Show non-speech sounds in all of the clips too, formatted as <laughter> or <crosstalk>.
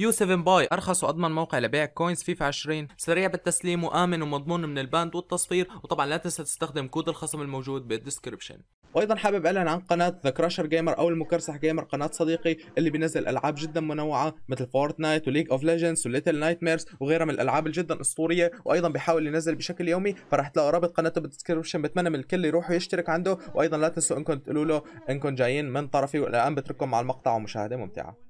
يو 7 باي ارخص واضمن موقع لبيع كوينز فيفا 20 سريع بالتسليم وامن ومضمون من الباند والتصفير وطبعا لا تنسى تستخدم كود الخصم الموجود بالديسكربشن وايضا حابب اعلن عن قناه ذا كراشر جيمر او المكرسح جيمر قناه صديقي اللي بينزل العاب جدا منوعه مثل فورتنايت وليج اوف ليجندز وليتل نايت ميرز وغيرها من الالعاب الجدا اسطوريه وايضا بيحاول ينزل بشكل يومي فرح تلاقوا رابط قناته بالديسكربشن بتمنى من الكل يروح ويشترك عنده وايضا لا تنسوا انكم تقولوا له انكم جايين من طرفي والان بترككم مع المقطع ومشاهده ممتعه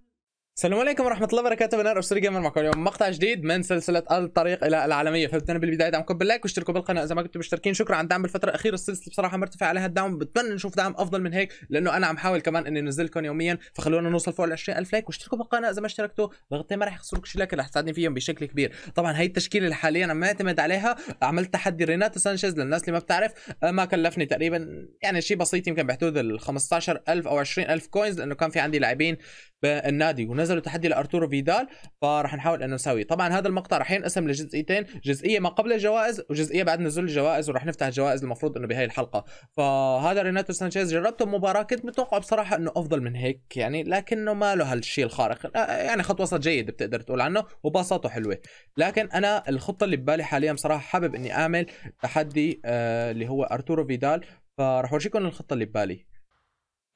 السلام عليكم ورحمة الله وبركاته بنار أسر جيمر معكم اليوم مقطع جديد من سلسلة الطريق إلى العالمية فبتنا بالبداية دعمكم باللايك واشتركوا بالقناة إذا ما كنتم مشتركين شكرا على الدعم بالفترة الأخيرة السلسلة بصراحة مرتفع عليها الدعم بتمنى نشوف دعم أفضل من هيك لأنه أنا عم حاول كمان إني نزلكم يوميا فخلونا نوصل فوق ال 20000 لايك واشتركوا بالقناة إذا ما اشتركتوا ضغطتين ما رح يخسروك شي لكن رح تساعدني فيهم بشكل كبير طبعا هي التشكيلة اللي حاليا عم اعتمد عليها عملت تحدي ريناتو سانشيز للناس اللي ما بتعرف آه، ما كلفني تقريبا يعني شيء بسيط يمكن بحدود ال 15000 أو 20000 كوينز لأنه كان في عندي لاعبين بالنادي ونزل نزلوا تحدي لارتورو فيدال فراح نحاول انه نسويه طبعا هذا المقطع راح ينقسم لجزئيتين جزئيه ما قبل الجوائز وجزئيه بعد نزول الجوائز وراح نفتح الجوائز المفروض انه بهي الحلقه فهذا ريناتو سانشيز جربته بمباراه كنت متوقع بصراحه انه افضل من هيك يعني لكنه ما له هالشيء الخارق آه، يعني خط وسط جيد بتقدر تقول عنه وباصاته حلوه لكن انا الخطه اللي ببالي حاليا بصراحه حابب اني اعمل تحدي آه اللي هو ارتورو فيدال فرح اورجيكم الخطه اللي ببالي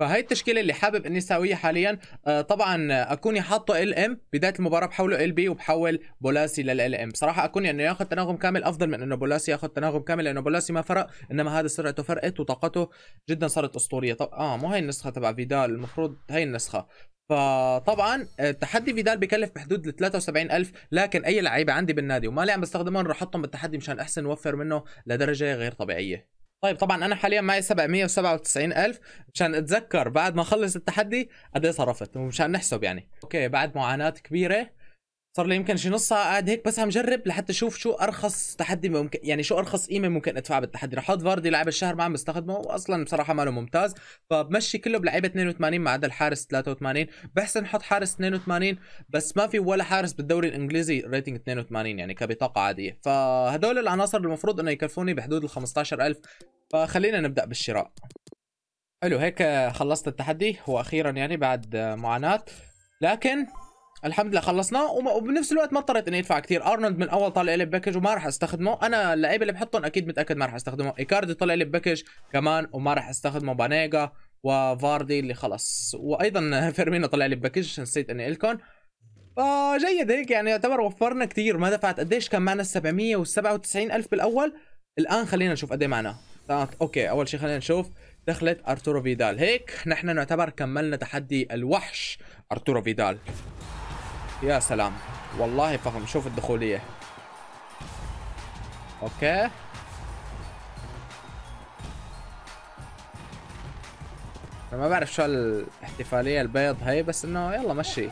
فهي التشكيله اللي حابب اني اساويها حاليا آه طبعا آه، اكوني حاطه ال ام بدايه المباراه بحوله ال بي وبحول بولاسي للال ام بصراحة اكوني يعني انه ياخذ تناغم كامل افضل من انه بولاسي ياخذ تناغم كامل لانه بولاسي ما فرق انما هذا سرعته فرقت وطاقته جدا صارت اسطوريه طب اه مو هي النسخه تبع فيدال المفروض هي النسخه فطبعا آه، تحدي فيدال بكلف بحدود ال 73000 لكن اي لعيبه عندي بالنادي وما لي عم بستخدمهم رح احطهم بالتحدي مشان احسن نوفر منه لدرجه غير طبيعيه طيب طبعا انا حاليا معي 797000 عشان اتذكر بعد ما اخلص التحدي قد ايه صرفت مشان نحسب يعني اوكي بعد معاناه كبيره صار لي يمكن شي نص ساعه قاعد هيك بس عم جرب لحتى اشوف شو ارخص تحدي ممكن يعني شو ارخص قيمه ممكن ادفع بالتحدي رح احط فاردي لاعب الشهر ما عم بستخدمه واصلا بصراحه ماله ممتاز فبمشي كله بلعيبه 82 ما عدا الحارس 83 بحسن احط حارس 82 بس ما في ولا حارس بالدوري الانجليزي ريتنج 82 يعني كبطاقه عاديه فهدول العناصر المفروض انه يكلفوني بحدود ال 15000 فخلينا نبدا بالشراء حلو هيك خلصت التحدي واخيرا يعني بعد معاناه لكن الحمد لله خلصناه وبنفس الوقت ما اضطريت اني ادفع كثير ارنولد من اول طالع لي باكج وما راح استخدمه انا اللعيبه اللي بحطهم اكيد متاكد ما راح استخدمه ايكاردي طلع لي باكج كمان وما راح استخدمه بانيجا وفاردي اللي خلص وايضا <laughs> فيرمينو طلع لي باكج نسيت اني لكم فجيد آه، هيك يعني يعتبر وفرنا كثير ما دفعت قديش كان معنا 797 الف بالاول الان خلينا نشوف قد ايه معنا طيب، اوكي اول شيء خلينا نشوف دخلت ارتورو فيدال هيك نحن نعتبر كملنا تحدي الوحش ارتورو فيدال يا سلام والله فخم شوف الدخولية اوكي ما بعرف شو الاحتفالية البيض هي بس انه يلا مشي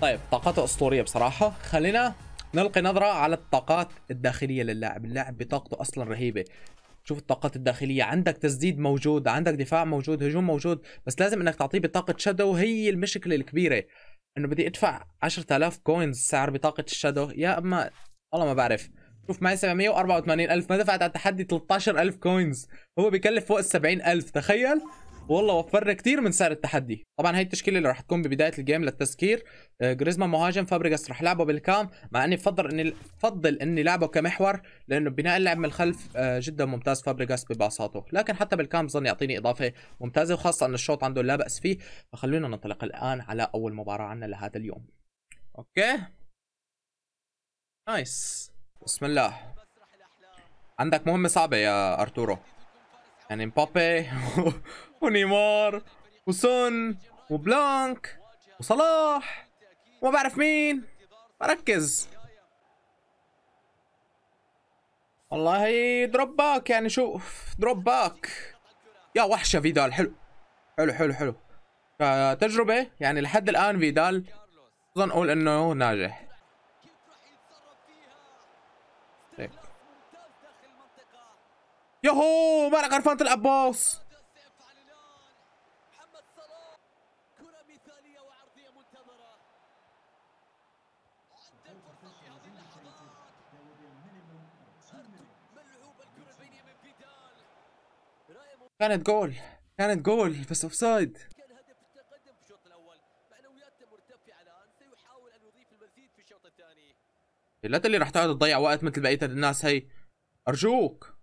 طيب طاقته اسطورية بصراحة خلينا نلقي نظرة على الطاقات الداخلية للاعب اللاعب بطاقته اصلا رهيبة شوف الطاقات الداخلية عندك تسديد موجود عندك دفاع موجود هجوم موجود بس لازم انك تعطيه بطاقة شادو هي المشكلة الكبيرة انه بدي ادفع 10000 كوينز سعر بطاقه الشادو يا اما والله ما بعرف شوف معي 784000 ما دفعت على التحدي 13000 كوينز هو بكلف فوق ال 70000 تخيل والله وفرنا كتير من سعر التحدي طبعا هي التشكيله اللي راح تكون ببدايه الجيم للتذكير آه، جريزمان مهاجم فابريجاس راح لعبه بالكام مع اني بفضل اني بفضل اني لعبه كمحور لانه بناء اللعب من الخلف آه، جدا ممتاز فابريجاس بباصاته لكن حتى بالكام ظن يعطيني اضافه ممتازه وخاصه ان الشوط عنده لا باس فيه فخلونا ننطلق الان على اول مباراه عنا لهذا اليوم اوكي نايس بسم الله عندك مهمه صعبه يا ارتورو يعني مبابي <laughs> ونيمار وسون وبلانك وصلاح وما بعرف مين ركز والله دروب باك يعني شوف دروب باك يا وحشه فيدال حلو حلو حلو حلو آه، تجربة يعني لحد الآن فيدال أظن أقول إنه ناجح يهو طيب. مالك عرفان تلعب باص مثالية وعرضية منتظرة الفرصة في هذه اللحظات ملعوبة الكرة بين يمين فيدال كانت جول كانت جول بس اوف سايد كان هدف التقدم في الشوط الاول معنوياته مرتفعه الان سيحاول ان يضيف المزيد في الشوط الثاني لا اللي راح تقعد تضيع وقت مثل بقيه الناس هي ارجوك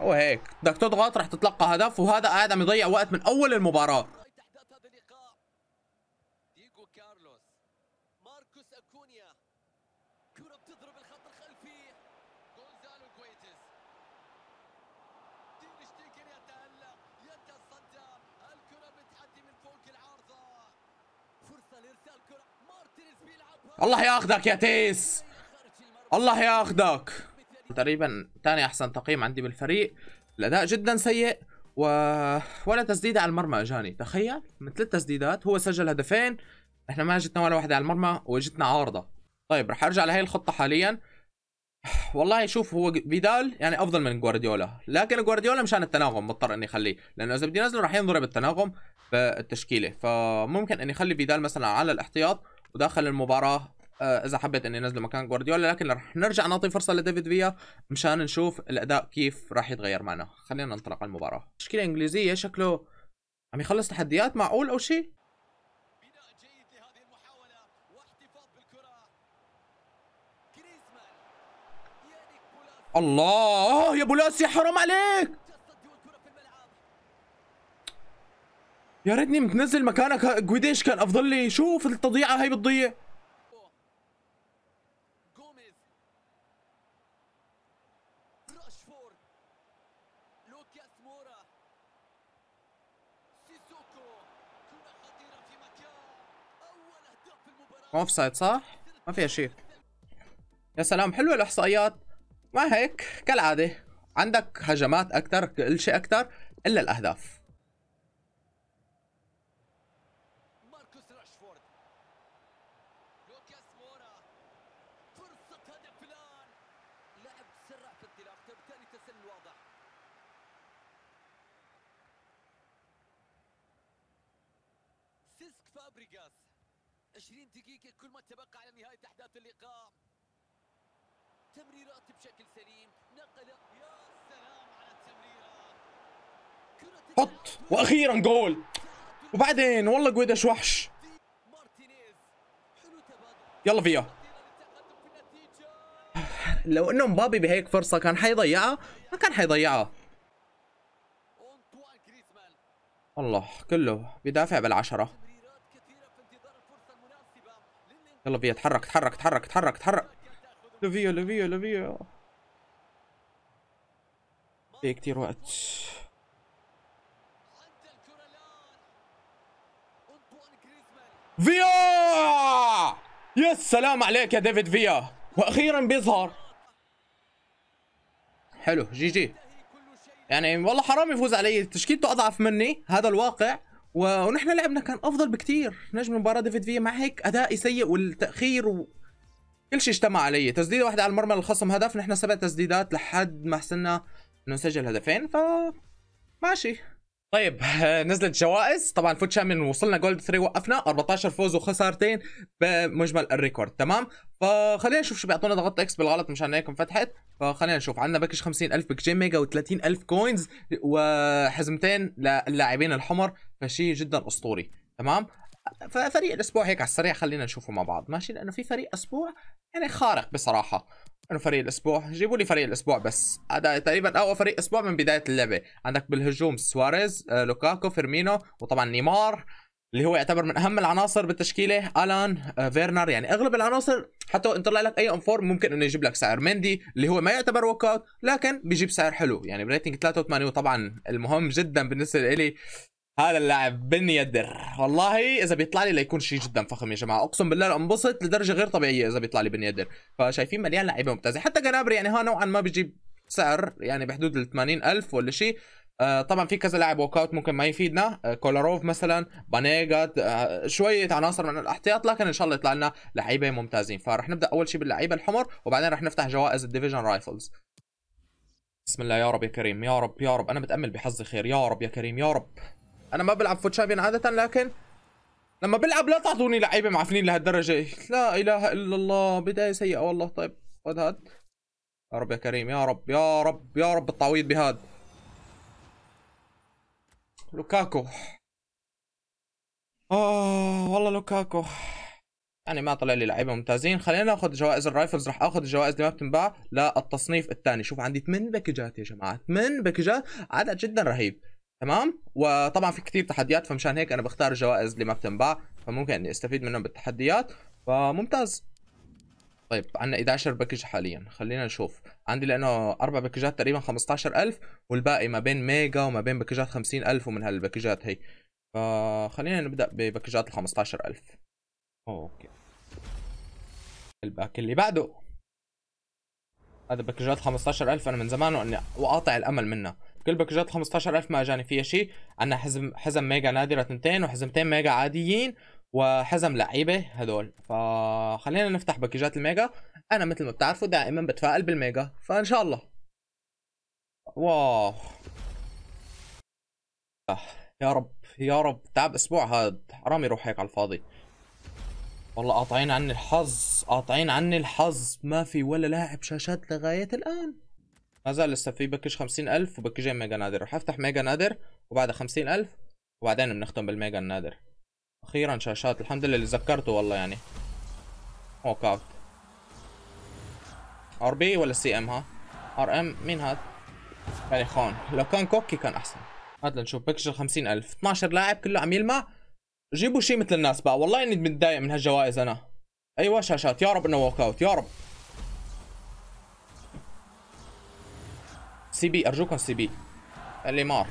هو هيك بدك تضغط رح تتلقى هدف وهذا ادم يضيع وقت من اول المباراه الله ياخذك يا تيس الله ياخذك تقريبا ثاني احسن تقييم عندي بالفريق الاداء جدا سيء و... ولا تسديده على المرمى اجاني تخيل من ثلاث تسديدات هو سجل هدفين احنا ما جتنا ولا واحده على المرمى واجتنا عارضه طيب رح ارجع لهي الخطه حاليا والله شوف هو بيدال يعني افضل من جوارديولا لكن جوارديولا مشان التناغم مضطر اني اخليه لانه اذا بدي انزله راح ينضرب التناغم بالتشكيله فممكن اني اخلي بيدال مثلا على الاحتياط وداخل المباراه آه، اذا حبيت اني انزله مكان جوارديولا لكن رح نرجع نعطي فرصه لديفيد فيا مشان نشوف الاداء كيف راح يتغير معنا خلينا ننطلق على المباراه تشكيله انجليزيه شكله عم يخلص تحديات معقول او شيء الله يا يا حرام عليك يا ريتني متنزل مكانك جويديش كان افضل لي شوف التضييعه هاي بتضيع راشفورد لوكاس مورا سيسوكو كرة خطيرة في مكان أول أهداف في المباراة أوف سايد صح؟ ما فيها شيء يا سلام حلوة الإحصائيات ما هيك كالعادة عندك هجمات أكثر كل شيء أكثر إلا الأهداف واضح سيسك فابريغاس 20 دقيقة كل ما تبقى على نهاية أحداث اللقاء تمريرات بشكل سليم نقل يا سلام على التمريرة حط وأخيرا جول وبعدين والله جويدش وحش يلا فيها لو انه مبابي بهيك فرصه كان حيضيعها ما كان حيضيعها الله كله بدافع بالعشرة يلا فيا تحرك تحرك تحرك تحرك تحرك لوفيو لوفيو لوفيو في كتير وقت فيا يا سلام عليك يا ديفيد فيا واخيرا بيظهر حلو جي جي يعني والله حرام يفوز علي تشكيلته اضعف مني هذا الواقع ونحن لعبنا كان افضل بكثير نجم المباراه ديفيد فيا مع هيك ادائي سيء والتاخير و... كل شيء اجتمع علي تسديده واحده على المرمى للخصم هدف نحن سبع تسديدات لحد ما حسنا انه نسجل هدفين ف ماشي طيب <laughs> نزلت جوائز طبعا فوت شامبيون وصلنا جولد 3 وقفنا 14 فوز وخسارتين بمجمل الريكورد تمام فخلينا نشوف شو بيعطونا ضغط اكس بالغلط مشان هيك انفتحت فخلينا نشوف عندنا باكج 50000 بكجين ميجا و30000 كوينز وحزمتين للاعبين الحمر فشيء جدا اسطوري تمام ففريق الاسبوع هيك على السريع خلينا نشوفه مع بعض ماشي لانه في فريق اسبوع يعني خارق بصراحه انه فريق الاسبوع جيبوا لي فريق الاسبوع بس هذا تقريبا اقوى فريق اسبوع من بدايه اللعبه عندك بالهجوم سواريز آه، لوكاكو فيرمينو وطبعا نيمار اللي هو يعتبر من اهم العناصر بالتشكيله الان آه، فيرنر يعني اغلب العناصر حتى انت طلع لك اي انفورم ممكن انه يجيب لك سعر مندي اللي هو ما يعتبر ورك لكن بيجيب سعر حلو يعني بريتنج 83 وطبعا المهم جدا بالنسبه لي هذا اللاعب بن يدر والله اذا بيطلع لي ليكون شيء جدا فخم يا جماعه اقسم بالله انبسط لدرجه غير طبيعيه اذا بيطلع لي بن يدر فشايفين مليان لعيبه ممتازه حتى جنابري يعني ها نوعا ما بيجيب سعر يعني بحدود ال 80000 ولا شيء آه طبعا في كذا لاعب ووك ممكن ما يفيدنا آه كولاروف مثلا بانيجات آه شويه عناصر من الاحتياط لكن ان شاء الله يطلع لنا لعيبه ممتازين فرح نبدا اول شيء باللعيبه الحمر وبعدين رح نفتح جوائز الديفيجن رايفلز بسم الله يا رب يا كريم يا رب يا رب انا بتامل بحظي خير يا رب يا كريم يا رب انا ما بلعب فوت شامبيون عاده لكن لما بلعب لا تعطوني لعيبه معفنين لهالدرجه لا اله الا الله بدايه سيئه والله طيب خذ هاد يا رب يا كريم يا رب يا رب يا رب التعويض بهاد لوكاكو اه والله لوكاكو يعني ما طلع لي لعيبه ممتازين خلينا ناخذ جوائز الرايفلز راح اخذ الجوائز اللي ما بتنباع للتصنيف الثاني شوف عندي 8 باكجات يا جماعه 8 باكجات عدد جدا رهيب تمام وطبعا في كثير تحديات فمشان هيك انا بختار الجوائز اللي ما بتنباع فممكن اني استفيد منهم بالتحديات فممتاز طيب عندنا 11 باكج حاليا خلينا نشوف عندي لانه اربع باكجات تقريبا 15000 والباقي ما بين ميجا وما بين باكجات 50000 ومن هالباكجات هي فخلينا نبدا بباكجات ال 15000 اوكي الباك اللي بعده هذا باكجات 15000 انا من زمان واني واقاطع الامل منها كل باكجات 15000 ما اجاني فيها شيء عندنا حزم حزم ميجا نادره تنتين وحزمتين ميجا عاديين وحزم لعيبه هدول فخلينا نفتح باكجات الميجا انا مثل ما بتعرفوا دائما بتفائل بالميجا فان شاء الله واو يا رب يا رب تعب اسبوع هاد حرام يروح هيك على الفاضي والله قاطعين عني الحظ قاطعين عني الحظ ما في ولا لاعب شاشات لغايه الان هذا لسه في باكج 50000 وباكجين ميجا نادر رح افتح ميجا نادر وبعدها 50000 وبعدين بنختم بالميجا النادر اخيرا شاشات الحمد لله اللي ذكرته والله يعني ووك اوت ار بي ولا سي ام ها ار ام مين هاد يعني خون لو كان كوكي كان احسن هات لنشوف باكج ال 50000 12 لاعب كله عم يلمع جيبوا شيء مثل الناس بقى والله اني متضايق من هالجوائز انا ايوه شاشات يا رب انه ووك اوت يا رب سي بي ارجوكم سي بي ليمار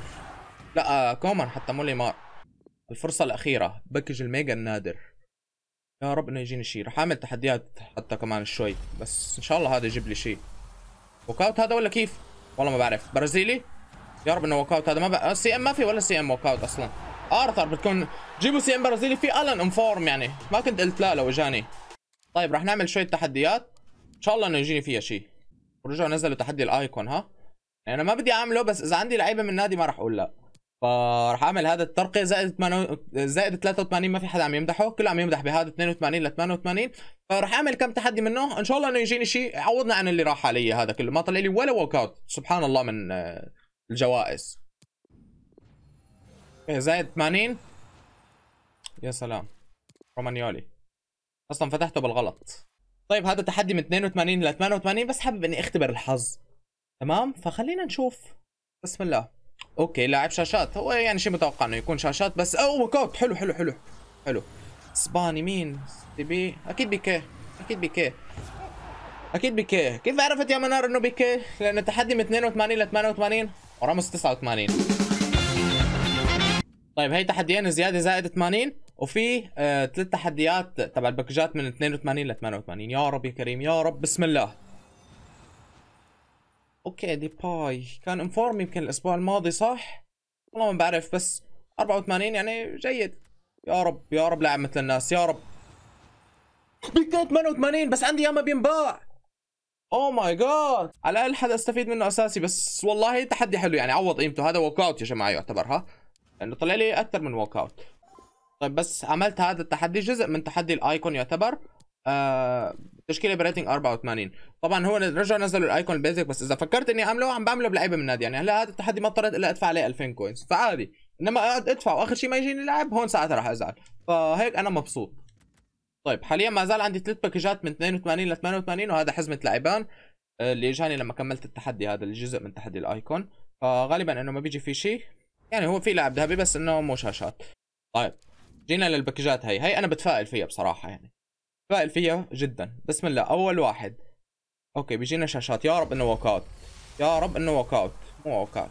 لا آه، كومان حتى مو ليمار الفرصة الأخيرة باكج الميجا النادر يا رب إنه يجيني شيء رح أعمل تحديات حتى كمان شوي بس إن شاء الله هذا يجيب لي شيء وكاوت هذا ولا كيف؟ والله ما بعرف برازيلي يا رب إنه وكاوت هذا ما بقى آه، سي إم ما في ولا سي إم وكاوت أصلا آرثر بتكون جيبوا سي إم برازيلي في ألن انفورم يعني ما كنت قلت لا لو إجاني طيب رح نعمل شوية تحديات إن شاء الله إنه يجيني فيها شيء ورجعوا نزلوا تحدي الأيكون ها يعني انا ما بدي اعمله بس اذا عندي لعيبه من نادي ما راح اقول لا فراح اعمل هذا الترقية زائد 8 زائد 83 ما في حدا عم يمدحه كله عم يمدح بهذا 82 ل 88 فراح اعمل كم تحدي منه ان شاء الله انه يجيني شيء يعوضنا عن اللي راح علي هذا كله ما طلع لي ولا ووك اوت سبحان الله من آه، الجوائز زائد 80 يا سلام رومانيولي اصلا فتحته بالغلط طيب هذا تحدي من 82 ل 88 بس حابب اني اختبر الحظ تمام فخلينا نشوف بسم الله اوكي لاعب شاشات هو يعني شيء متوقع انه يكون شاشات بس اوه كوك حلو حلو حلو حلو اسباني مين تبي اكيد بيكي اكيد بيكي اكيد بيكي كيف عرفت يا منار انه بيكي لانه التحدي من 82 ل 88 وراموس 89 طيب هي تحديين زياده زائد 80 وفي آه ثلاث تحديات تبع الباكجات من 82 ل 88 يا رب يا كريم يا رب بسم الله اوكي ديباي كان انفورم يمكن الاسبوع الماضي صح والله ما بعرف بس 84 يعني جيد يا رب يا رب لاعب مثل الناس يا رب بيكون 88 بس عندي ياما بينباع او ماي جاد على الاقل حدا استفيد منه اساسي بس والله تحدي حلو يعني عوض قيمته هذا ووك اوت يا جماعه يعتبر ها لانه طلع لي اكثر من ووك اوت طيب بس عملت هذا التحدي جزء من تحدي الايكون يعتبر آه التشكيله بريتنج 84 طبعا هو رجعوا نزلوا الايكون البيزك بس اذا فكرت اني اعمله عم بعمله بلعيبه من النادي يعني هلا هذا التحدي ما اضطريت الا ادفع عليه 2000 كوينز فعادي انما ادفع واخر شيء ما يجيني لعب هون ساعتها راح ازعل فهيك انا مبسوط طيب حاليا ما زال عندي ثلاث باكجات من 82 ل 88 وهذا حزمه لعبان آه، اللي اجاني لما كملت التحدي هذا الجزء من تحدي الايكون فغالبا انه ما بيجي في شيء يعني هو في لعب ذهبي بس انه مو شاشات طيب جينا للباكجات هي هي انا بتفائل فيها بصراحه يعني فائل فيها جدا بسم الله اول واحد اوكي بيجينا شاشات يا رب انه ووك اوت يا رب انه ووك اوت مو ووك اوت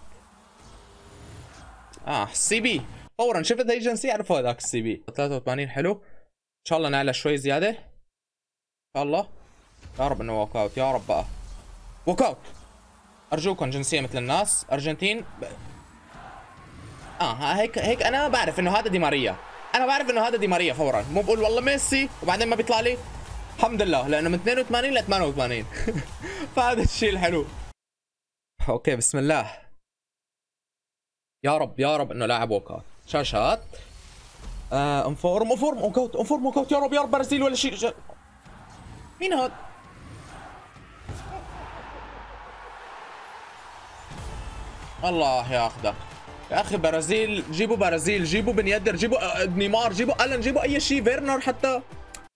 اه سي بي فورا شفت هي جنسية عرفوا هذاك السي بي 83 حلو ان شاء الله نعلى شوي زيادة ان شاء الله يا رب انه ووك اوت يا رب بقى ووك اوت ارجوكم جنسية مثل الناس ارجنتين ب... اه هيك هيك انا بعرف انه هذا دي ماريا انا بعرف انه هذا دي ماريا فورا مو بقول والله ميسي وبعدين ما بيطلع لي الحمد لله لانه من 82 ل 88 فهذا الشيء الحلو اوكي بسم الله يا رب يا رب انه لاعب ووك اوت شاشات آه انفورم انفورم ووك اوت انفورم ووك اوت يا رب يا رب برازيل ولا شيء مين هاد؟ الله ياخذك يا اخي برازيل جيبوا برازيل جيبوا بن يدر جيبوا آه، آه، نيمار جيبوا الن جيبوا اي شيء فيرنر حتى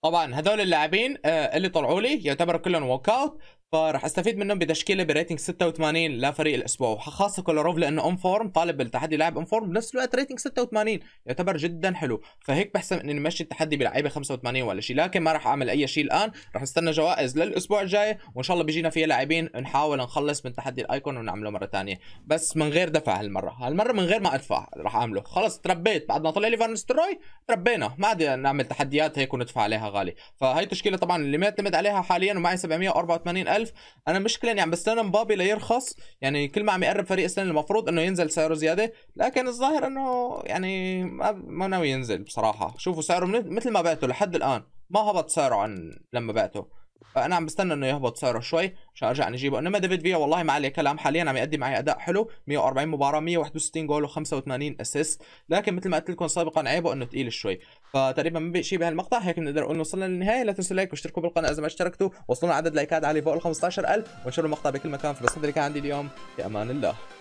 طبعا هذول اللاعبين آه، اللي طلعوا لي يعتبروا كلهم ووك اوت فراح استفيد منهم بتشكيله بريتنج 86 لفريق الاسبوع وخاصه كولاروف لانه اون فورم طالب بالتحدي لاعب اون فورم بنفس الوقت ريتنج 86 يعتبر جدا حلو فهيك بحسن اني نمشي التحدي بلعيبه 85 ولا شيء لكن ما راح اعمل اي شيء الان راح استنى جوائز للاسبوع الجاي وان شاء الله بيجينا فيها لاعبين نحاول نخلص من تحدي الايكون ونعمله مره ثانيه بس من غير دفع هالمره هالمره من غير ما ادفع راح اعمله خلص تربيت بعد ما طلع لي فارنستروي تربينا ما عاد نعمل تحديات هيك وندفع عليها غالي فهي التشكيله طبعا اللي معتمد عليها حاليا ومعي 784 ألف انا مشكله يعني عم بستنى مبابي ليرخص يعني كل ما عم يقرب فريق السنه المفروض انه ينزل سعره زياده لكن الظاهر انه يعني ما ناوي ينزل بصراحه شوفوا سعره مثل ما بعته لحد الان ما هبط سعره عن لما بعته انا عم بستنى انه يهبط سعره شوي عشان ارجع يعني نجيبه انما ديفيد فيا والله ما عليه كلام حاليا عم يقدم معي اداء حلو 140 مباراه 161 جول و85 اسيست لكن مثل ما قلت لكم سابقا عيبه انه ثقيل شوي فتقريبا ما شيء بهالمقطع هيك بنقدر نقول وصلنا للنهايه لا تنسوا لايك واشتركوا بالقناه اذا ما اشتركتوا وصلنا عدد لايكات عالي فوق ال 15000 وانشروا المقطع بكل مكان فبس هذا اللي كان عندي اليوم في امان الله